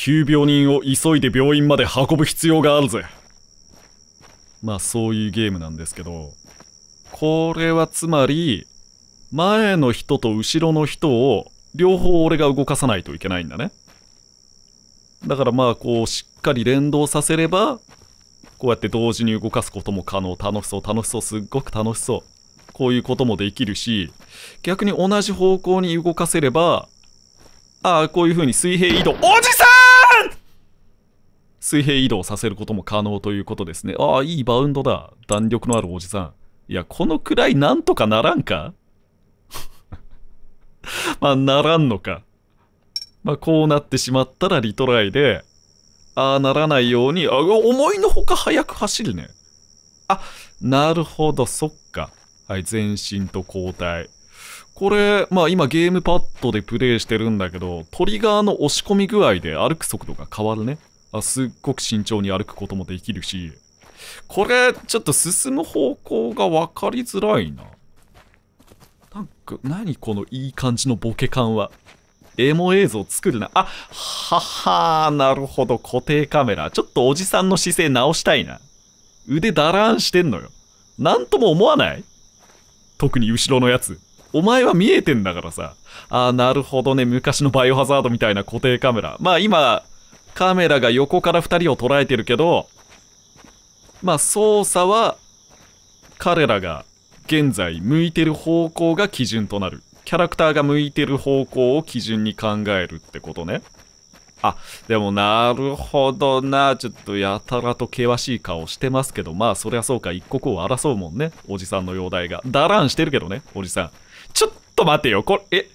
急病人を急いで病院まで運ぶ必要があるぜまあそういうゲームなんですけどこれはつまり前の人と後ろの人を両方俺が動かさないといけないんだねだからまあこうしっかり連動させればこうやって同時に動かすことも可能楽しそう楽しそうすっごく楽しそうこういうこともできるし逆に同じ方向に動かせればああこういう風に水平移動おじさん水平移動させることも可能ということですね。ああ、いいバウンドだ。弾力のあるおじさん。いや、このくらいなんとかならんか まあ、ならんのか。まあ、こうなってしまったらリトライで、ああならないように、あ思いのほか速く走るね。あ、なるほど、そっか。はい、前進と後退。これ、まあ今ゲームパッドでプレイしてるんだけど、トリガーの押し込み具合で歩く速度が変わるね。あすっごく慎重に歩くこともできるし、これ、ちょっと進む方向が分かりづらいな。なんか、何このいい感じのボケ感は。エモ映像作るな。あ、ははー、なるほど、固定カメラ。ちょっとおじさんの姿勢直したいな。腕だらんしてんのよ。なんとも思わない特に後ろのやつ。お前は見えてんだからさ。あー、なるほどね。昔のバイオハザードみたいな固定カメラ。まあ今、カメラが横から2人を捉えてるけど、まあ操作は彼らが現在向いてる方向が基準となる。キャラクターが向いてる方向を基準に考えるってことね。あ、でもなるほどな。ちょっとやたらと険しい顔してますけど、まあそりゃそうか、一刻を争うもんね。おじさんの容体が。だらんしてるけどね、おじさん。ちょっと待てよ、これ、え、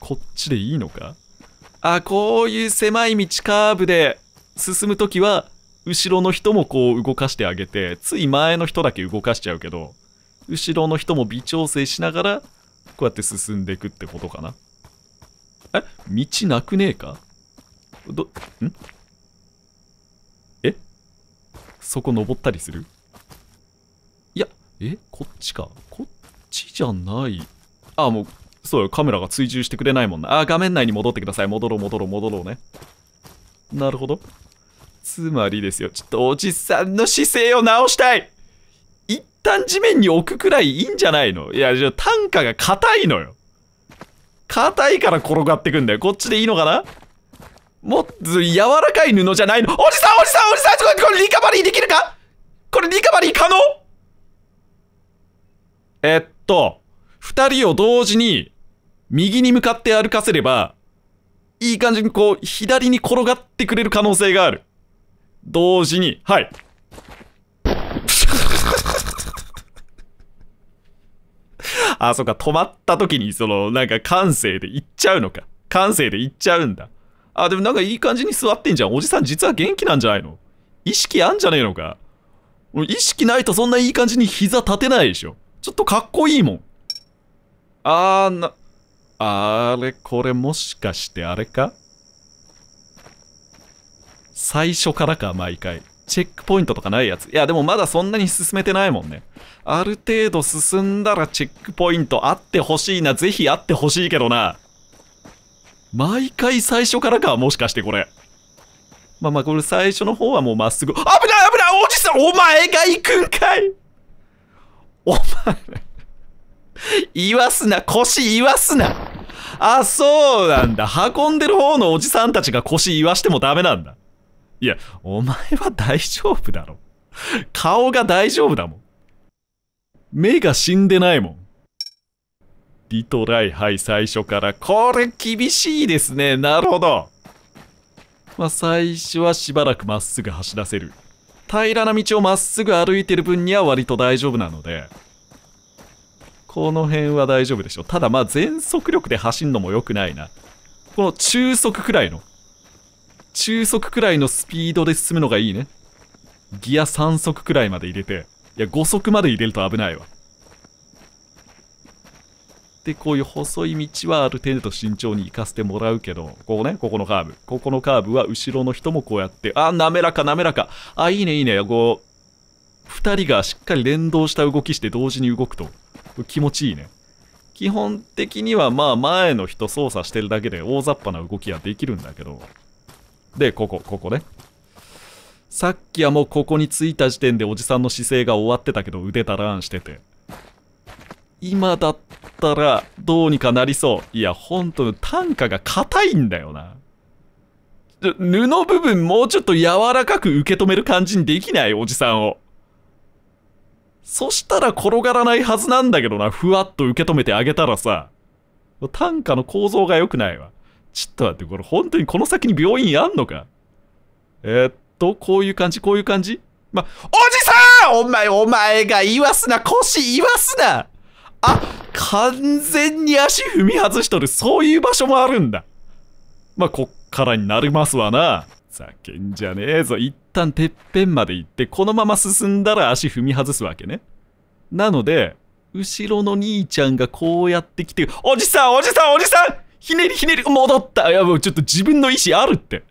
こっちでいいのかあ、こういう狭い道カーブで進む時は、後ろの人もこう動かしてあげて、つい前の人だけ動かしちゃうけど、後ろの人も微調整しながら、こうやって進んでいくってことかな。え道なくねえかど、んえそこ登ったりするいや、えこっちか。こっちじゃない。あ、もうそうよ、カメラが追従してくれないもんな。あ、画面内に戻ってください。戻ろう、戻ろう、戻ろうね。なるほど。つまりですよ、ちょっとおじさんの姿勢を直したい一旦地面に置くくらいいいんじゃないのいや、じゃあ単価が硬いのよ。硬いから転がってくんだよ。こっちでいいのかなもっと柔らかい布じゃないの。おじさん、おじさん、おじさん、ちょこれリカバリーできるかこれリカバリー可能えっと、二人を同時に右に向かって歩かせれば、いい感じにこう、左に転がってくれる可能性がある。同時に、はい。あ、そっか、止まった時に、その、なんか感性で行っちゃうのか。感性で行っちゃうんだ。あ、でもなんかいい感じに座ってんじゃん。おじさん実は元気なんじゃないの意識あんじゃねえのか意識ないとそんないい感じに膝立てないでしょ。ちょっとかっこいいもん。あーな、あれ、これもしかしてあれか最初からか、毎回。チェックポイントとかないやつ。いや、でもまだそんなに進めてないもんね。ある程度進んだらチェックポイントあってほしいな。ぜひあってほしいけどな。毎回最初からか、もしかしてこれ。まあまあ、これ最初の方はもうまっすぐ。危ない危ないおじさんお前が行くんかいお前。言わすな、腰言わすな。あ、そうなんだ。運んでる方のおじさんたちが腰言わしてもダメなんだ。いや、お前は大丈夫だろ。顔が大丈夫だもん。目が死んでないもん。リトライ、はい、最初から。これ厳しいですね。なるほど。まあ、最初はしばらくまっすぐ走らせる。平らな道をまっすぐ歩いてる分には割と大丈夫なので、この辺は大丈夫でしょう。ただまあ全速力で走るのも良くないな。この中速くらいの。中速くらいのスピードで進むのがいいね。ギア3速くらいまで入れて。いや、5速まで入れると危ないわ。で、こういう細い道はある程度慎重に行かせてもらうけど、ここね、ここのカーブ。ここのカーブは後ろの人もこうやって、あ、滑らか滑らか。あ、いいねいいね。こう、2人がしっかり連動した動きして同時に動くと気持ちいいね。基本的にはまあ前の人操作してるだけで大雑把な動きはできるんだけど。で、ここ、ここね。さっきはもうここに着いた時点でおじさんの姿勢が終わってたけど腕だらんしてて。今だったらどうにかなりそう。いや、ほんと単価が硬いんだよな。布部分もうちょっと柔らかく受け止める感じにできないおじさんを。そしたら転がらないはずなんだけどな、ふわっと受け止めてあげたらさ、単価の構造が良くないわ。ちょっと待って、これ本当にこの先に病院あんのかえー、っと、こういう感じ、こういう感じま、おじさんお前、お前が言わすな、腰言わすなあ、完全に足踏み外しとる、そういう場所もあるんだ。まあ、こっからになりますわな。ざけんじゃねえぞ。一旦てっぺんまで行って、このまま進んだら足踏み外すわけね。なので、後ろの兄ちゃんがこうやってきて、おじさんおじさんおじさんひねりひねり戻ったいやもうちょっと自分の意思あるって。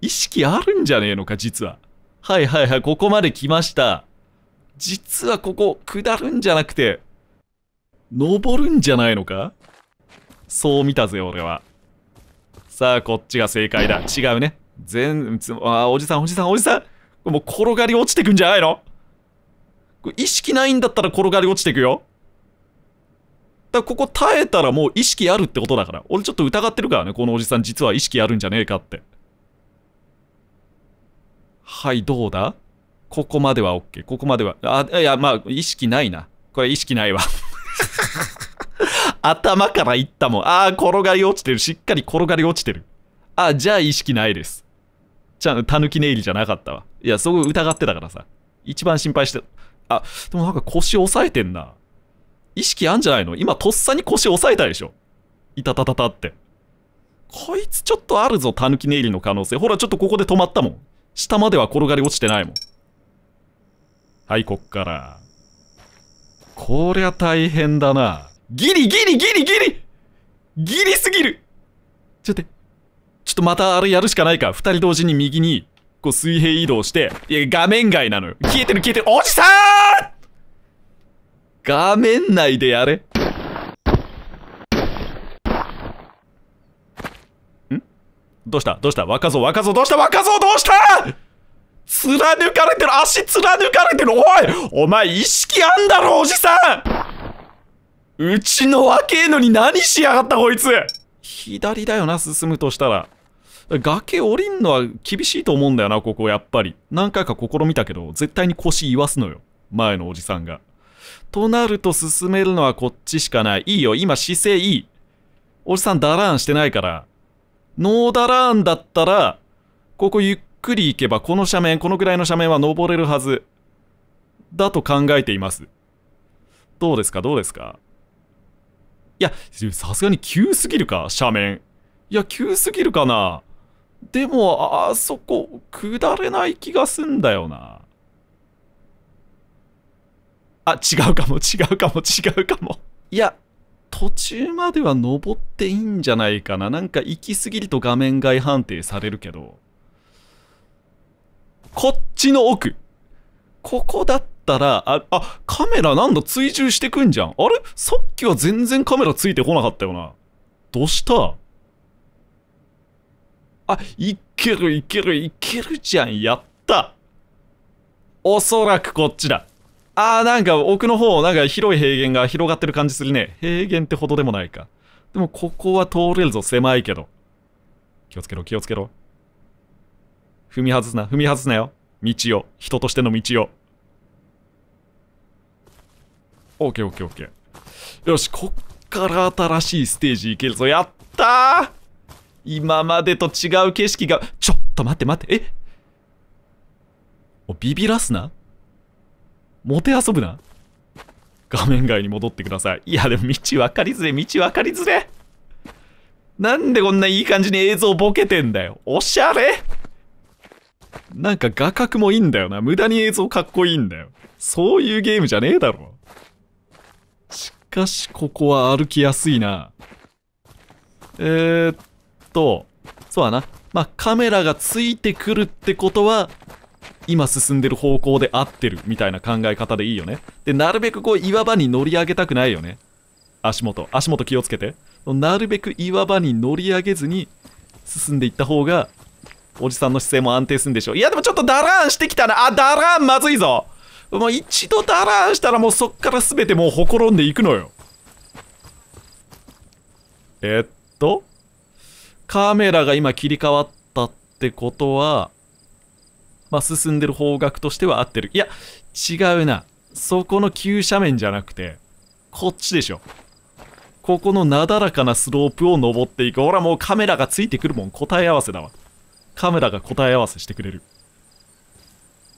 意識あるんじゃねえのか、実は。はいはいはい、ここまで来ました。実はここ、下るんじゃなくて、登るんじゃないのかそう見たぜ、俺は。さあ、こっちが正解だ。違うね。全、あ、おじさん、おじさん、おじさん。もう転がり落ちてくんじゃないの意識ないんだったら転がり落ちてくよ。だここ耐えたらもう意識あるってことだから。俺ちょっと疑ってるからね、このおじさん実は意識あるんじゃねえかって。はい、どうだここまでは OK。ここまでは。あ、いや、まあ、意識ないな。これ意識ないわ。頭からいったもん。ああ、転がり落ちてる。しっかり転がり落ちてる。あ、じゃあ意識ないです。ちゃん、たぬき寝入りじゃなかったわ。いや、そこ疑ってたからさ。一番心配して、あ、でもなんか腰押さえてんな。意識あんじゃないの今、とっさに腰押さえたでしょ。いたたたたって。こいつちょっとあるぞ、たぬき寝入りの可能性。ほら、ちょっとここで止まったもん。下までは転がり落ちてないもん。はい、こっから。こりゃ大変だな。ギリギリギリギリギリすぎるちょっと待って。ちょっとまたあれやるしかないか。二人同時に右に、こう水平移動して、いや、画面外なのよ。消えてる消えてる。おじさん画面内でやれ。んどうしたどうした若造若造どうした若造どうした貫かれてる足貫かれてるおいお前意識あんだろおじさんうちの若えのに何しやがったこいつ左だよな進むとしたら崖降りんのは厳しいと思うんだよな、ここ、やっぱり。何回か試みたけど、絶対に腰言わすのよ。前のおじさんが。となると進めるのはこっちしかない。いいよ、今姿勢いい。おじさんダラーンしてないから。ノーダラーンだったら、ここゆっくり行けば、この斜面、このぐらいの斜面は登れるはず。だと考えています。どうですか、どうですか。いや、さすがに急すぎるか、斜面。いや、急すぎるかな。でも、あそこ、下れない気がすんだよな。あ、違うかも、違うかも、違うかも。いや、途中までは登っていいんじゃないかな。なんか行き過ぎると画面外判定されるけど。こっちの奥。ここだったら、あ、あ、カメラなんだ追従してくんじゃん。あれさっきは全然カメラついてこなかったよな。どうしたあ、いけるいけるいけるじゃん。やったおそらくこっちだ。あーなんか奥の方、なんか広い平原が広がってる感じするね。平原ってほどでもないか。でもここは通れるぞ、狭いけど。気をつけろ、気をつけろ。踏み外すな、踏み外すなよ。道を。人としての道を。OK, OK, OK. よし、こっから新しいステージ行けるぞ。やったー今までと違う景色が、ちょっと待って待って、えもうビビらすなもてあそぶな画面外に戻ってください。いや、でも道分かりづれ、道分かりづれ。なんでこんないい感じに映像ボケてんだよ。おしゃれなんか画角もいいんだよな。無駄に映像かっこいいんだよ。そういうゲームじゃねえだろ。しかし、ここは歩きやすいな。えー、っと、そうだな。まあ、カメラがついてくるってことは、今進んでる方向で合ってるみたいな考え方でいいよね。で、なるべくこう岩場に乗り上げたくないよね。足元。足元気をつけて。なるべく岩場に乗り上げずに進んでいった方が、おじさんの姿勢も安定するんでしょう。いや、でもちょっとダラーンしてきたな。あ、ダラーンまずいぞ。もう一度ダラーンしたらもうそっから全てもうほころんでいくのよ。えっと。カメラが今切り替わったってことは、まあ、進んでる方角としては合ってる。いや、違うな。そこの急斜面じゃなくて、こっちでしょ。ここのなだらかなスロープを登っていく。ほら、もうカメラがついてくるもん。答え合わせだわ。カメラが答え合わせしてくれる。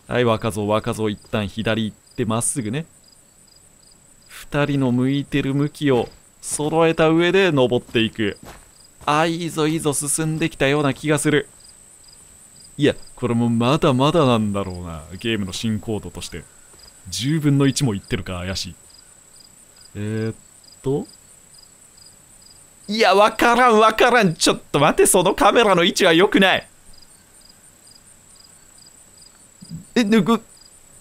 はい、若造、若造、一旦左行ってまっすぐね。二人の向いてる向きを揃えた上で登っていく。ああ、いいぞいいぞ、進んできたような気がする。いや、これもまだまだなんだろうな、ゲームの進行度として。10分の1もいってるか怪しい。えー、っと。いや、わからんわからん。ちょっと待て、そのカメラの位置は良くない。え、ぬく、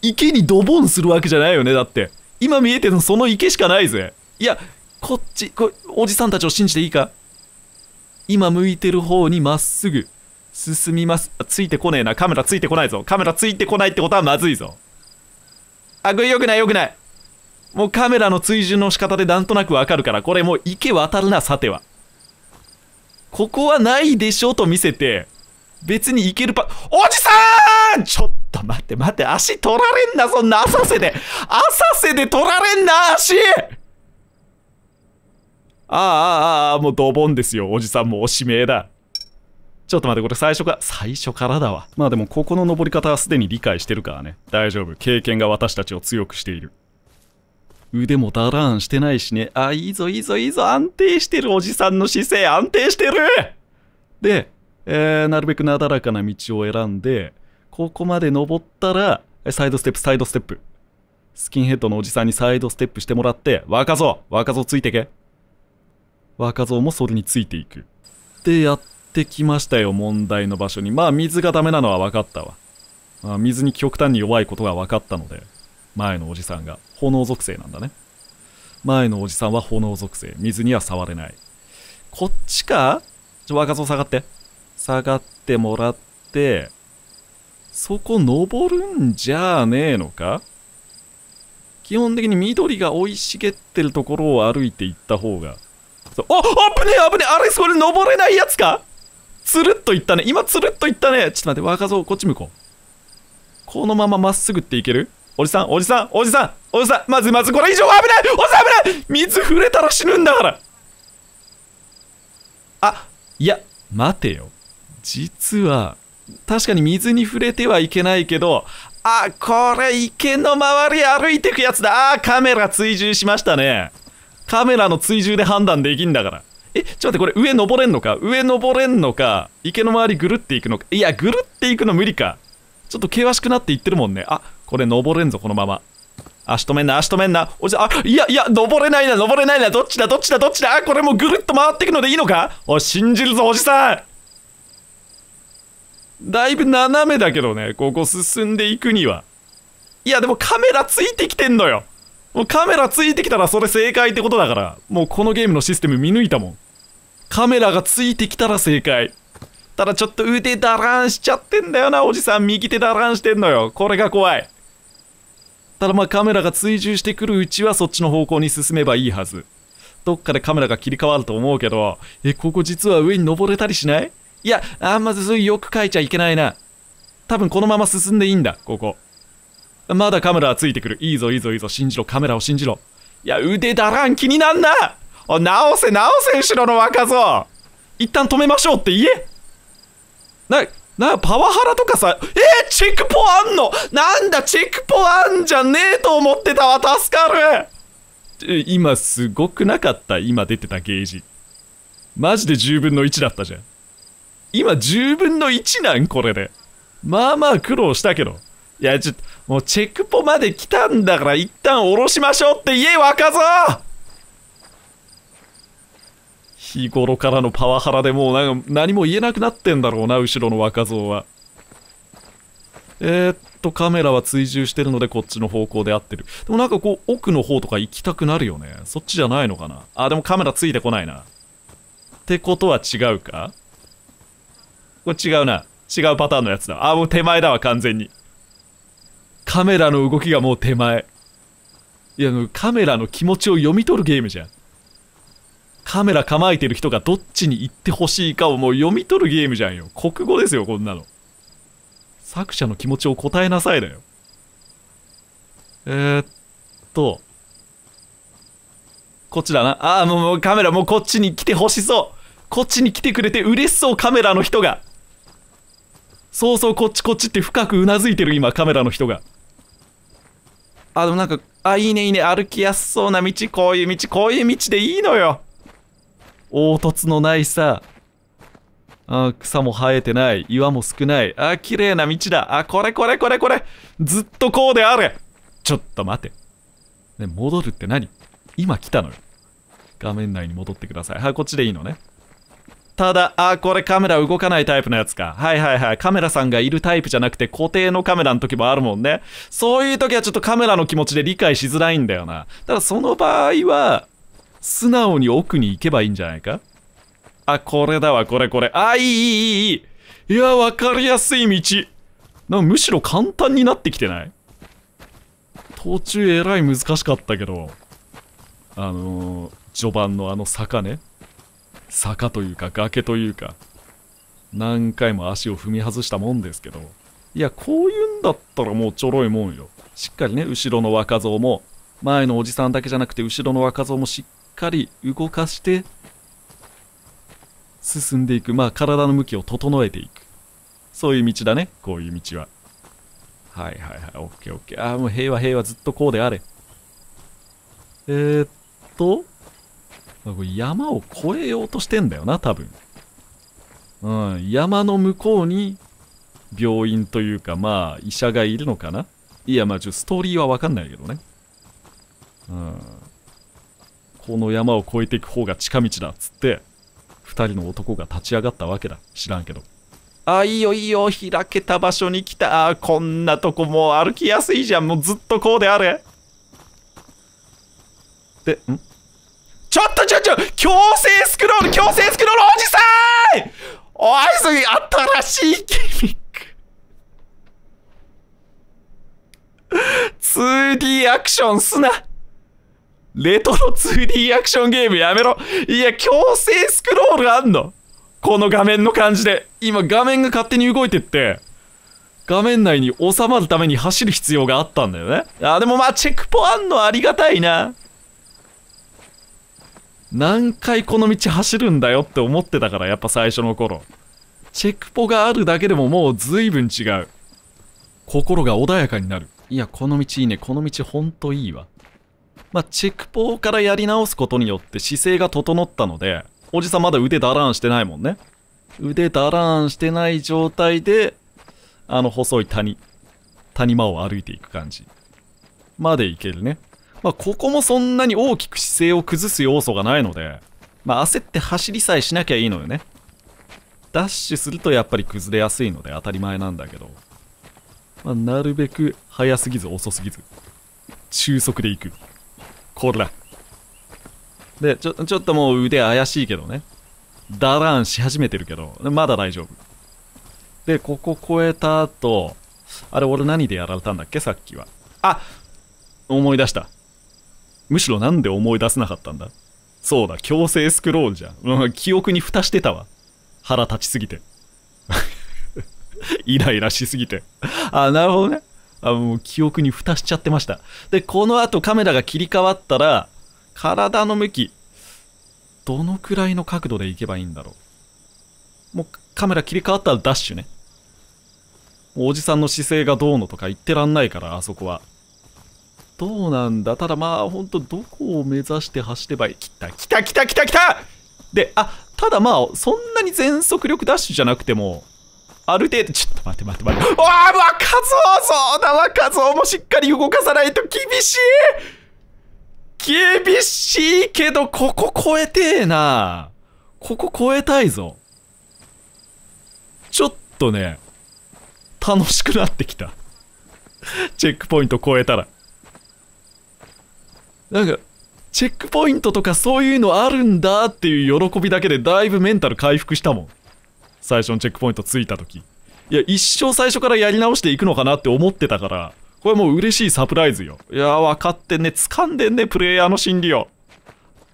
池にドボンするわけじゃないよね、だって。今見えてるのその池しかないぜ。いや、こっち、こおじさんたちを信じていいか今向いてる方にまっすぐ進みます。あ、ついてこねえな。カメラついてこないぞ。カメラついてこないってことはまずいぞ。あ、ぐれよくないよくない。もうカメラの追従の仕方でなんとなくわかるから、これもう池渡るな、さては。ここはないでしょと見せて、別に行けるパ、おじさんちょっと待って待って、足取られんな、そんな浅瀬で。浅瀬で取られんな、足ああ、ああ、もうドボンですよ。おじさんもおしめだ。ちょっと待って、これ最初か、最初からだわ。まあでも、ここの登り方はすでに理解してるからね。大丈夫。経験が私たちを強くしている。腕もダラーンしてないしね。あ、いいぞいいぞいいぞ。安定してるおじさんの姿勢、安定してるで、えー、なるべくなだらかな道を選んで、ここまで登ったら、サイドステップ、サイドステップ。スキンヘッドのおじさんにサイドステップしてもらって、若造若造ついてけ。若造もそれについていく。で、やってきましたよ、問題の場所に。まあ、水がダメなのは分かったわ。まあ、水に極端に弱いことが分かったので、前のおじさんが炎属性なんだね。前のおじさんは炎属性。水には触れない。こっちかちょ、若造下がって。下がってもらって、そこ登るんじゃねえのか基本的に緑が生い茂ってるところを歩いていった方がそうお危ねえ危ねえあれそれ登れないやつかつるっといったね今つるっといったねちょっと待って若造こっち向こうこのまままっすぐっていけるおじさんおじさんおじさんおじさんまずまずこれ以上危ないおじさん危ない水触れたら死ぬんだからあいや待てよ実は確かに水に触れてはいけないけどあこれ池の周り歩いてくやつだあカメラ追従しましたねカメラの追従で判断できんだから。え、ちょっと待って、これ上登れんのか上登れんのか池の周りぐるっていくのかいや、ぐるっていくの無理か。ちょっと険しくなっていってるもんね。あ、これ登れんぞ、このまま。足止めんな、足止めんな。おじさん、あ、いや、いや、登れないな、登れないな。どっちだ、どっちだ、どっちだ。あ、これもうぐるっと回っていくのでいいのかおい、信じるぞ、おじさん。だいぶ斜めだけどね、ここ進んでいくには。いや、でもカメラついてきてんのよ。もうカメラついてきたらそれ正解ってことだから。もうこのゲームのシステム見抜いたもん。カメラがついてきたら正解。ただちょっと腕だらんしちゃってんだよな、おじさん。右手だらんしてんのよ。これが怖い。ただまあカメラが追従してくるうちはそっちの方向に進めばいいはず。どっかでカメラが切り替わると思うけど、え、ここ実は上に登れたりしないいや、あんまずよく書いちゃいけないな。多分このまま進んでいいんだ、ここ。まだカメラはついてくる。いいぞいいぞいいぞ。信じろ。カメラを信じろ。いや、腕だらん気になんなお、直せ直せ、後ろの若造一旦止めましょうって言えな、な、パワハラとかさ、えー、チェックポあんのなんだ、チェックポあんじゃねえと思ってたわ、助かる今すごくなかった今出てたゲージ。マジで10分の1だったじゃん。今10分の1なんこれで。まあまあ苦労したけど。いや、ちょっと、もうチェックポまで来たんだから、一旦降ろしましょうって言え、若造日頃からのパワハラでもうなんか何も言えなくなってんだろうな、後ろの若造は。えー、っと、カメラは追従してるのでこっちの方向で合ってる。でもなんかこう、奥の方とか行きたくなるよね。そっちじゃないのかな。あ、でもカメラついてこないな。ってことは違うかこれ違うな。違うパターンのやつだ。あ、もう手前だわ、完全に。カメラの動きがもう手前。いや、カメラの気持ちを読み取るゲームじゃん。カメラ構えてる人がどっちに行ってほしいかをもう読み取るゲームじゃんよ。国語ですよ、こんなの。作者の気持ちを答えなさいだよ。えー、っと。こっちだな。ああ、もうカメラもうこっちに来てほしそう。こっちに来てくれて嬉しそう、カメラの人が。そうそう、こっちこっちって深くうなずいてる今、カメラの人が。あ、でもなんか、あ、いいねいいね。歩きやすそうな道。こういう道。こういう道でいいのよ。凹凸のないさ。あ草も生えてない。岩も少ない。あ、綺麗な道だ。あ、これこれこれこれ。ずっとこうであれ。ちょっと待て。ね、戻るって何今来たのよ。画面内に戻ってください。はい、こっちでいいのね。ただ、あ、これカメラ動かないタイプのやつか。はいはいはい。カメラさんがいるタイプじゃなくて固定のカメラの時もあるもんね。そういう時はちょっとカメラの気持ちで理解しづらいんだよな。ただその場合は、素直に奥に行けばいいんじゃないかあ、これだわ、これこれ。あ、いいいいいい。いや、わかりやすい道。なむしろ簡単になってきてない途中えらい難しかったけど、あのー、序盤のあの坂ね。坂というか崖というか何回も足を踏み外したもんですけどいやこういうんだったらもうちょろいもんよしっかりね後ろの若造も前のおじさんだけじゃなくて後ろの若造もしっかり動かして進んでいくまあ体の向きを整えていくそういう道だねこういう道ははいはいはいオッケーオッケーああもう平和平和ずっとこうであれえー、っと山を越えようとしてんだよな、多分。うん、山の向こうに病院というか、まあ、医者がいるのかないや、まあ、ちょストーリーはわかんないけどね。うん。この山を越えていく方が近道だっつって、二人の男が立ち上がったわけだ。知らんけど。あ、いいよいいよ、開けた場所に来た。こんなとこもう歩きやすいじゃん。もうずっとこうである。で、んょっとちょちょ強制スクロール強制スクロールおじさんおいそれ新しいギミック 2D アクションすなレトロ 2D アクションゲームやめろいや強制スクロールあんのこの画面の感じで今画面が勝手に動いてって画面内に収まるために走る必要があったんだよねあでもまあチェックポアンのありがたいな何回この道走るんだよって思ってたからやっぱ最初の頃チェックポがあるだけでももう随分違う心が穏やかになるいやこの道いいねこの道ほんといいわまあチェックポからやり直すことによって姿勢が整ったのでおじさんまだ腕ラーンしてないもんね腕ラーンしてない状態であの細い谷谷間を歩いていく感じまでいけるねまあ、ここもそんなに大きく姿勢を崩す要素がないので、まあ、焦って走りさえしなきゃいいのよね。ダッシュするとやっぱり崩れやすいので当たり前なんだけど、まあ、なるべく早すぎず遅すぎず、中速で行く。こら。で、ちょ、ちょっともう腕怪しいけどね。ダラーンし始めてるけど、まだ大丈夫。で、ここ越えた後、あれ俺何でやられたんだっけさっきは。あ思い出した。むしろなんで思い出せなかったんだそうだ、強制スクロールじゃん。うん、記憶に蓋してたわ。腹立ちすぎて。イライラしすぎて。あ、なるほどね。あもう記憶に蓋しちゃってました。で、この後カメラが切り替わったら、体の向き、どのくらいの角度でいけばいいんだろう。もうカメラ切り替わったらダッシュね。おじさんの姿勢がどうのとか言ってらんないから、あそこは。どうなんだただまあ、ほんと、どこを目指して走ればいい来た、来た、来た、来た、来たで、あ、ただまあ、そんなに全速力ダッシュじゃなくても、ある程度、ちょっと待って待って待って。わあ、若造そうだ、若造もしっかり動かさないと厳しい厳しいけど、ここ超えてえな。ここ超えたいぞ。ちょっとね、楽しくなってきた。チェックポイント超えたら。なんか、チェックポイントとかそういうのあるんだっていう喜びだけでだいぶメンタル回復したもん。最初のチェックポイントついた時。いや、一生最初からやり直していくのかなって思ってたから、これもう嬉しいサプライズよ。いや分かってんね。掴んでんね、プレイヤーの心理を。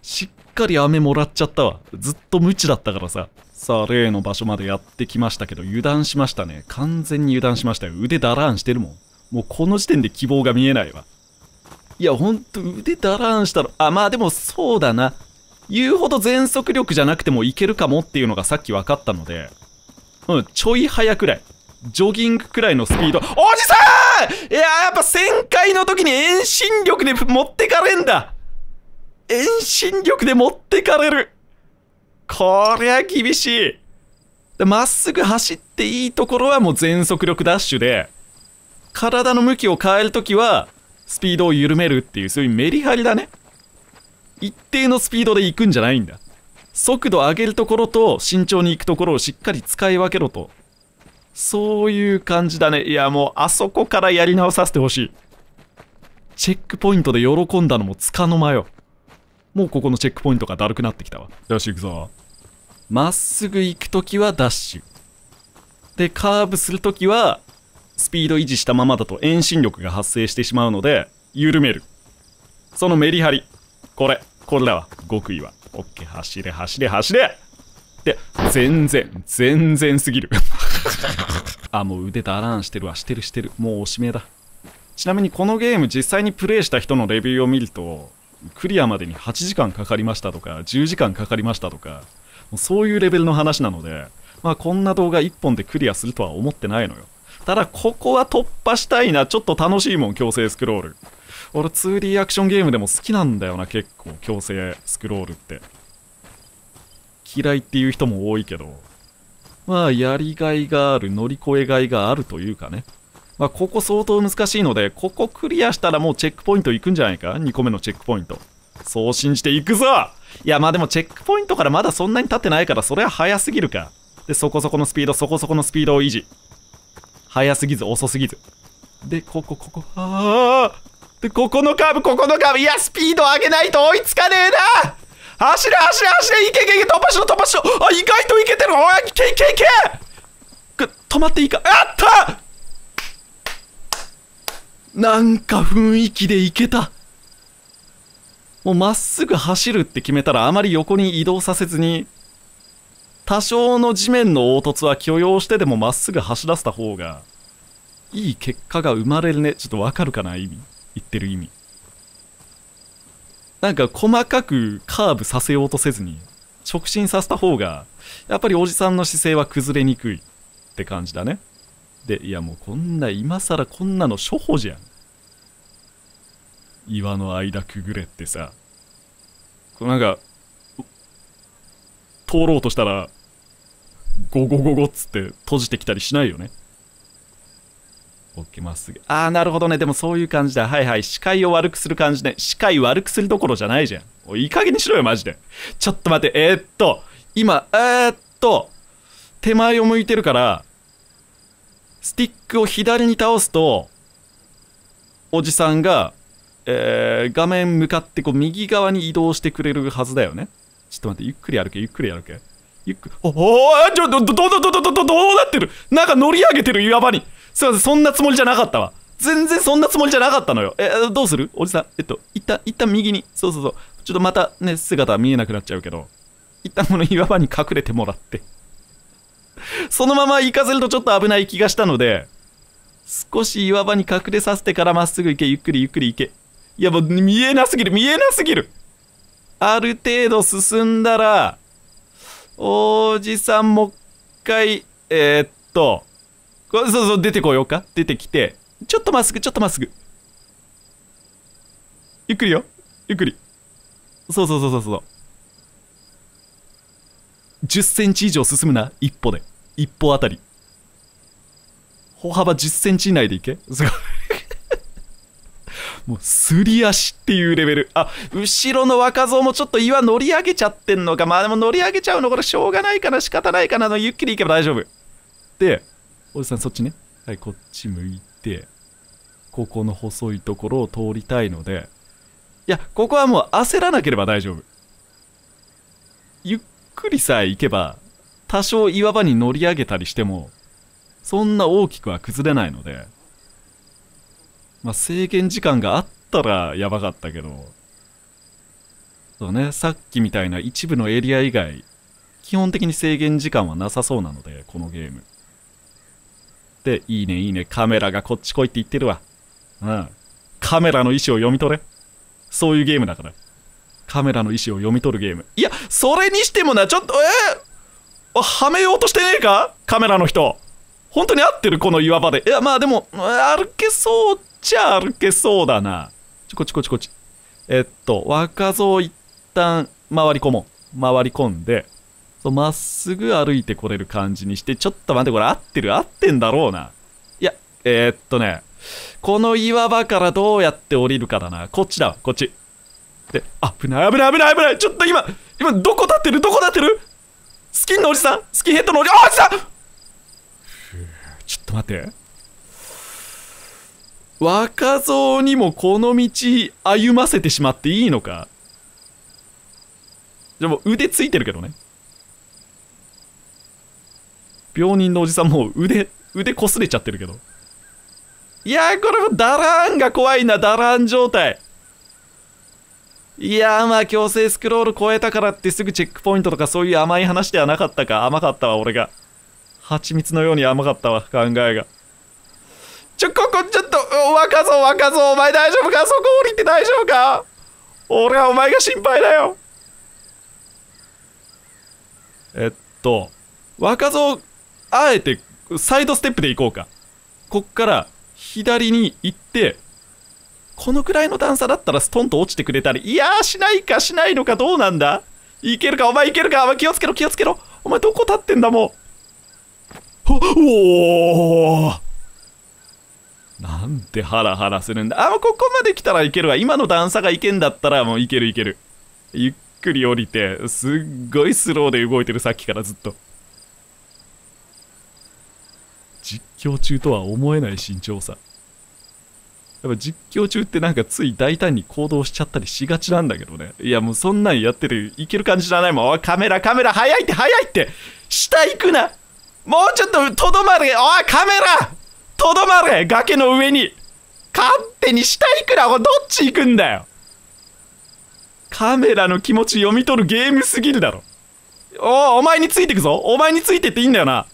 しっかり雨もらっちゃったわ。ずっと無知だったからさ。さあ、例の場所までやってきましたけど、油断しましたね。完全に油断しましたよ。腕だらんしてるもん。もうこの時点で希望が見えないわ。いや、ほんと、腕だらんしたら、あ、まあでもそうだな。言うほど全速力じゃなくてもいけるかもっていうのがさっき分かったので、うん、ちょい速くらい。ジョギングくらいのスピード。おじさんいややっぱ旋回の時に遠心力で持ってかれんだ遠心力で持ってかれるこりゃ厳しいまっすぐ走っていいところはもう全速力ダッシュで、体の向きを変えるときは、スピードを緩めるっていう、そういうメリハリだね。一定のスピードで行くんじゃないんだ。速度上げるところと慎重に行くところをしっかり使い分けろと。そういう感じだね。いや、もうあそこからやり直させてほしい。チェックポイントで喜んだのもつかの間よ。もうここのチェックポイントがだるくなってきたわ。ダッシュ行くぞ。まっすぐ行くときはダッシュ。で、カーブするときはスピード維持したままだと遠心力が発生してしまうので緩めるそのメリハリこれこれだわ極意はオッケー走れ走れ走れって全然全然すぎる あもう腕だらんしてるわしてるしてるもうおしめだちなみにこのゲーム実際にプレイした人のレビューを見るとクリアまでに8時間かかりましたとか10時間かかりましたとかそういうレベルの話なのでまあこんな動画1本でクリアするとは思ってないのよただここは突破したいなちょっと楽しいもん強制スクロール俺 2D アクションゲームでも好きなんだよな結構強制スクロールって嫌いっていう人も多いけどまあやりがいがある乗り越えがいがあるというかねまあ、ここ相当難しいので、ここクリアしたらもうチェックポイント行くんじゃないか ?2 個目のチェックポイント。そう信じていくぞいや、まあでもチェックポイントからまだそんなに経ってないから、それは早すぎるか。で、そこそこのスピード、そこそこのスピードを維持。早すぎず、遅すぎず。で、ここ、ここ、ああで、ここのカーブ、ここのカーブ、いや、スピード上げないと追いつかねえな走れ、走れ、走れ、いけいけいけ、飛ばしろ、飛ばしろ、あ、意外といけてる、おい、いけいけいけく、止まっていいか、あったなんか雰囲気でいけた。もうまっすぐ走るって決めたらあまり横に移動させずに多少の地面の凹凸は許容してでもまっすぐ走らせた方がいい結果が生まれるねちょっとわかるかな意味言ってる意味なんか細かくカーブさせようとせずに直進させた方がやっぱりおじさんの姿勢は崩れにくいって感じだねでいやもうこんな今更こんなの初歩じゃん岩の間くぐれってさこれなんか通ろうとしたらゴゴゴゴっつって閉じてきたりしないよね。OK、まっすぐ。ああ、なるほどね。でもそういう感じだ。はいはい。視界を悪くする感じね。視界悪くするどころじゃないじゃん。おい、いい加減にしろよ、マジで。ちょっと待って。えー、っと、今、えー、っと、手前を向いてるから、スティックを左に倒すと、おじさんが、えー、画面向かってこう右側に移動してくれるはずだよね。ちょっと待って、ゆっくり歩け、ゆっくり歩け。ゆっくり。おおちょ、ど、ど、ど、ど、ど、ど、ど、どうなってるなんか乗り上げてる岩場に。すいません、そんなつもりじゃなかったわ。全然そんなつもりじゃなかったのよ。え、どうするおじさん。えっと、一旦、一旦右に。そうそうそう。ちょっとまたね、姿見えなくなっちゃうけど。一旦この岩場に隠れてもらって。そのまま行かせるとちょっと危ない気がしたので、少し岩場に隠れさせてからまっすぐ行け、ゆっくりゆっくり行け。いやもう見えなすぎる、見えなすぎる。ある程度進んだら、おじさんもっかい、えー、っと、そうそう、出てこようか。出てきて。ちょっとまっすぐ、ちょっとまっすぐ。ゆっくりよ。ゆっくり。そうそうそうそうそう。10センチ以上進むな。一歩で。一歩あたり。歩幅10センチ以内でいけすごい。もうすり足っていうレベルあ後ろの若造もちょっと岩乗り上げちゃってんのかまあでも乗り上げちゃうのこれしょうがないから仕方ないかなのゆっくり行けば大丈夫でおじさんそっちねはいこっち向いてここの細いところを通りたいのでいやここはもう焦らなければ大丈夫ゆっくりさえ行けば多少岩場に乗り上げたりしてもそんな大きくは崩れないのでまあ、制限時間があったらやばかったけど、そうね、さっきみたいな一部のエリア以外、基本的に制限時間はなさそうなので、このゲーム。で、いいねいいね、カメラがこっち来いって言ってるわ。うん。カメラの意思を読み取れ。そういうゲームだから。カメラの意思を読み取るゲーム。いや、それにしてもな、ちょっと、えー、はめようとしてねえかカメラの人。本当に合ってるこの岩場で。いや、まあでも、歩けそうちゃ歩けそうだな。ちょ、こっちこっちこっち。えっと、若造一旦回り込もう。回り込んで、そう、まっすぐ歩いてこれる感じにして、ちょっと待って、これ合ってる合ってんだろうな。いや、えー、っとね、この岩場からどうやって降りるかだな。こっちだわ、こっち。で、あ、危ない危ない危ない危ないちょっと今、今、どこ立ってるどこ立ってるスキンのおじさんスキンヘッドのおじ、おじさんちょっと待って。若造にもこの道歩ませてしまっていいのかじゃもう腕ついてるけどね病人のおじさんもう腕腕こすれちゃってるけどいやーこれもダラーンが怖いなダラーン状態いやーまあ強制スクロール超えたからってすぐチェックポイントとかそういう甘い話ではなかったか甘かったわ俺が蜂蜜のように甘かったわ考えがちょここちょっ若造若造お前大丈夫かそこ降りて大丈夫か俺はお前が心配だよえっと若造あえてサイドステップで行こうかこっから左に行ってこのくらいの段差だったらストンと落ちてくれたりいやーしないかしないのかどうなんだいけるかお前いけるかお前気をつけろ気をつけろお前どこ立ってんだもうおおなんてハラハラするんだあもうここまで来たらいけるわ今の段差がいけんだったらもういけるいけるゆっくり降りてすっごいスローで動いてるさっきからずっと実況中とは思えない慎重さやっぱ実況中ってなんかつい大胆に行動しちゃったりしがちなんだけどねいやもうそんなんやってていける感じじゃないもんおいカメラカメラ早いって早いって下行くなもうちょっととどまるおいカメラとどまれ崖の上に勝手に下いくらをどっち行くんだよカメラの気持ち読み取るゲームすぎるだろおおお前についてくぞお前についてっていいんだよな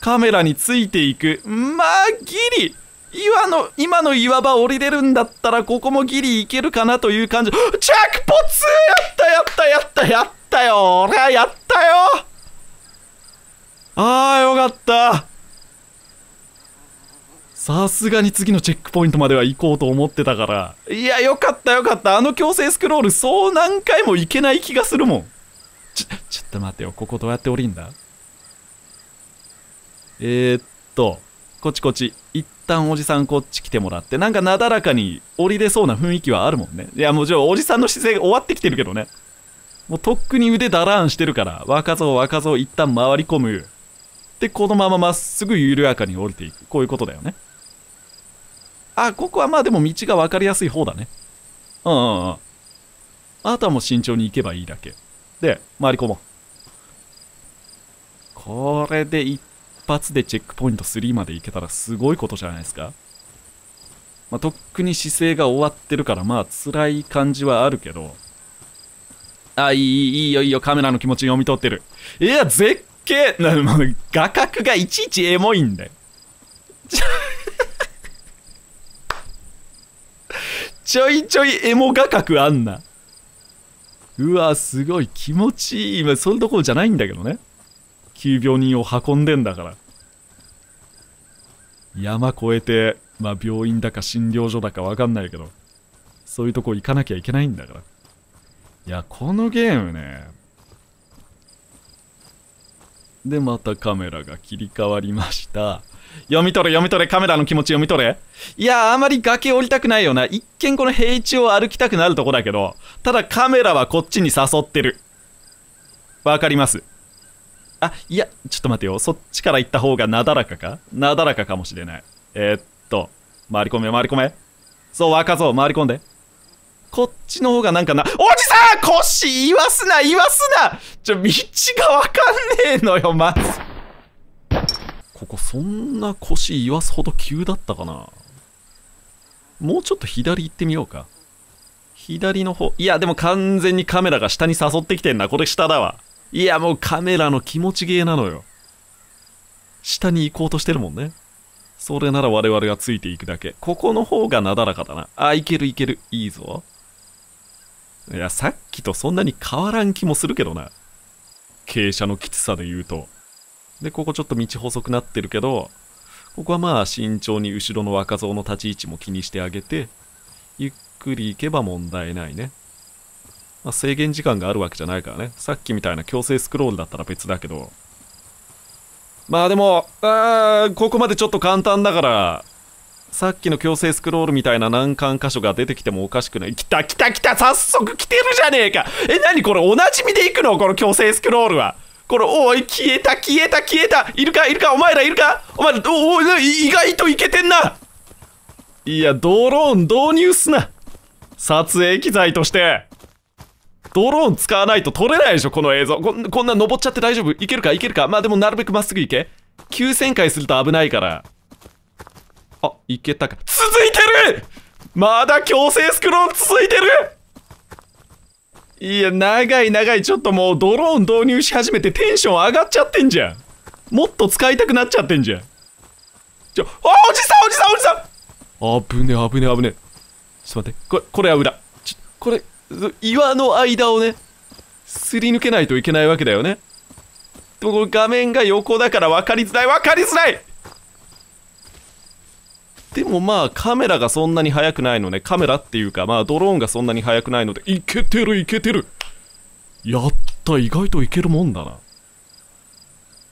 カメラについていくまあギリ岩の今の岩場降りれるんだったらここもギリ行けるかなという感じジャックポツやったやったやったやったよ俺はやったよああよかったさすがに次のチェックポイントまでは行こうと思ってたから。いや、よかったよかった。あの強制スクロール、そう何回も行けない気がするもん。ちょ、ちょっと待ってよ。ここどうやって降りんだえー、っと、こっちこっち。一旦おじさんこっち来てもらって、なんかなだらかに降りれそうな雰囲気はあるもんね。いや、もうじゃあおじさんの姿勢が終わってきてるけどね。もうとっくに腕だらーんしてるから、若造若造一旦回り込む。で、このまままっすぐ緩やかに降りていく。こういうことだよね。あ、ここはまあでも道が分かりやすい方だね。うんうんうん。あとはもう慎重に行けばいいだけ。で、回り込もう。これで一発でチェックポイント3まで行けたらすごいことじゃないですか。まあ、とっくに姿勢が終わってるから、まあ辛い感じはあるけど。あ、いい、いいよ、いいよ、カメラの気持ち読み取ってる。いや、絶景な、も画角がいちいちエモいんだよ。ちょいちょいエモ画角あんな。うわ、すごい気持ちいい。今、そうところじゃないんだけどね。急病人を運んでんだから。山越えて、まあ病院だか診療所だかわかんないけど、そういうとこ行かなきゃいけないんだから。いや、このゲームね。で、またカメラが切り替わりました。読み取れ読み取れカメラの気持ち読み取れいやあまり崖降りたくないよな一見この平地を歩きたくなるとこだけどただカメラはこっちに誘ってるわかりますあいやちょっと待てよそっちから行った方がなだらかかなだらかかもしれないえー、っと回り込め回り込めそう若造回り込んでこっちの方がなんかな、おじさん腰言わすな言わすなちょ、道がわかんねえのよ、まず。ここそんな腰言わすほど急だったかなもうちょっと左行ってみようか左の方いやでも完全にカメラが下に誘ってきてんなこれ下だわいやもうカメラの気持ちゲーなのよ下に行こうとしてるもんねそれなら我々がついていくだけここの方がなだらかだなあいけるいけるいいぞいやさっきとそんなに変わらん気もするけどな傾斜のきつさで言うとで、ここちょっと道細くなってるけど、ここはまあ慎重に後ろの若造の立ち位置も気にしてあげて、ゆっくり行けば問題ないね。まあ、制限時間があるわけじゃないからね。さっきみたいな強制スクロールだったら別だけど。まあでも、あーここまでちょっと簡単だから、さっきの強制スクロールみたいな難関箇所が出てきてもおかしくない。来た来た来た早速来てるじゃねえかえ、なにこれお馴染みで行くのこの強制スクロールは。これ、おい、消えた、消えた、消えた。いるか、いるか、お前らいるかお前ら、おおい、意外といけてんな。いや、ドローン導入すな。撮影機材として。ドローン使わないと撮れないでしょ、この映像。ここんな登っちゃって大丈夫いけるかいけるかまあでもなるべくまっすぐ行け。急旋回すると危ないから。あ、いけたか。続いてるまだ強制スクロール続いてるいや、長い長い、ちょっともうドローン導入し始めてテンション上がっちゃってんじゃん。もっと使いたくなっちゃってんじゃん。ちょ、あ、おじさん、おじさん、おじさん危ね、危ね、危ね。ちょっと待って、これ、これは裏。ちょ、これ、岩の間をね、すり抜けないといけないわけだよね。でもこれ画面が横だから分かりづらい、分かりづらいでもまあカメラがそんなに速くないのねカメラっていうかまあドローンがそんなに速くないのでいけてるいけてるやった意外といけるもんだな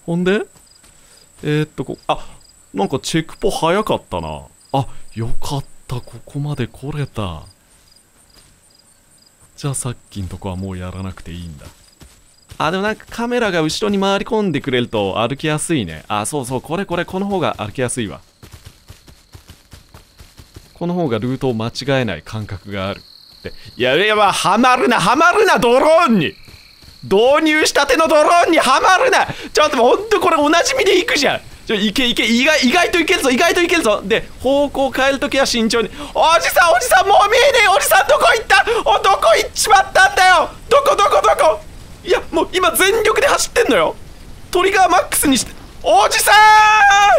ほんでえー、っとこあなんかチェックポ早かったなあよかったここまで来れたじゃあさっきんとこはもうやらなくていいんだあでもなんかカメラが後ろに回り込んでくれると歩きやすいねあそうそうこれこれこの方が歩きやすいわこの方がルートを間違えない感覚がある。で、いやいや、まあ、はまるな、はまるな、ドローンに導入したてのドローンにはまるなちょっとほんとこれおなじみで行くじゃんちょ行け行け意外意外といけるぞ意外といけるぞで方向変えるときは慎重におじさんおじさんもう見えねえおじさんどこ行ったおどこ行っちまったんだよどこどこどこいやもう今全力で走ってんのよトリガーマックスにしておじさ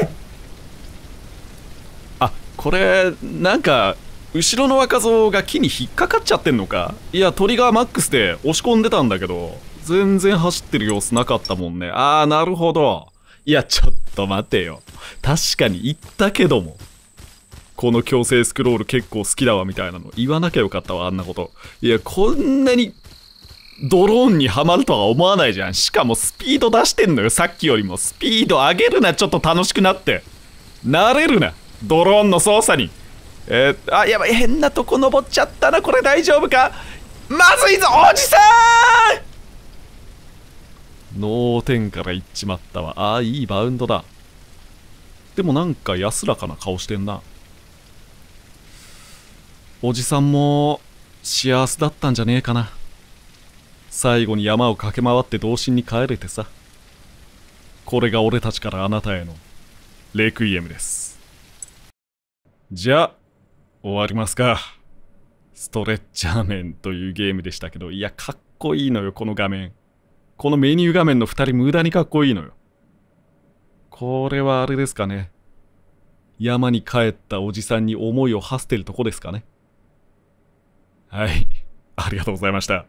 んこれなんか後ろの若造が木に引っかかっちゃってんのかいやトリガーマックスで押し込んでたんだけど全然走ってる様子なかったもんねああなるほどいやちょっと待てよ確かに言ったけどもこの強制スクロール結構好きだわみたいなの言わなきゃよかったわあんなこといやこんなにドローンにはまるとは思わないじゃんしかもスピード出してんのよさっきよりもスピード上げるなちょっと楽しくなって慣れるなドローンの操作にえー、あやばい変なとこ登っちゃったなこれ大丈夫かまずいぞおじさん脳天からいっちまったわあーいいバウンドだでもなんか安らかな顔してんなおじさんも幸せだったんじゃねえかな最後に山を駆け回って童心に帰れてさこれが俺たちからあなたへのレクイエムですじゃあ、終わりますか。ストレッチャーメンというゲームでしたけど、いや、かっこいいのよ、この画面。このメニュー画面の二人、無駄にかっこいいのよ。これはあれですかね。山に帰ったおじさんに思いを馳せてるとこですかね。はい。ありがとうございました。